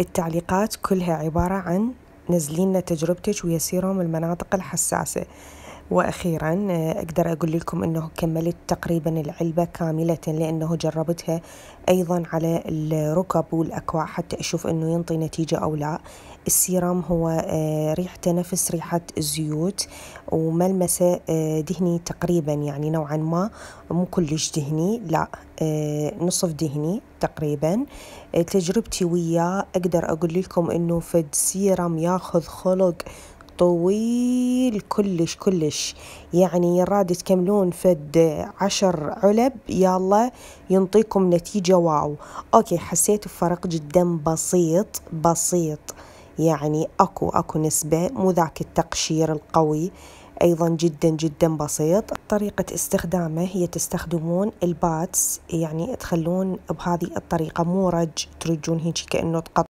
التعليقات كلها عبارة عن نزلين تجربتك ويسيرهم المناطق الحساسة وأخيرا آه، أقدر أقول لكم أنه كملت تقريبا العلبة كاملة لأنه جربتها أيضا على الركب والأكواع حتى أشوف أنه ينطي نتيجة أو لا السيرام هو ريحته آه، نفس ريحة الزيوت وملمسه آه، دهني تقريبا يعني نوعا ما مو كلش دهني لا نصف دهني تقريبا تجربتي وياه أقدر أقول لكم أنه فد سيرم ياخذ خلق طويل كلش كلش يعني راد تكملون فد عشر علب يلا ينطيكم نتيجة واو اوكي حسيت بفرق جدا بسيط بسيط يعني اكو اكو نسبة مو ذاك التقشير القوي ايضا جدا جدا بسيط طريقة استخدامه هي تستخدمون الباتس يعني تخلون بهذه الطريقة مو رج ترجون هيك كأنه تقطع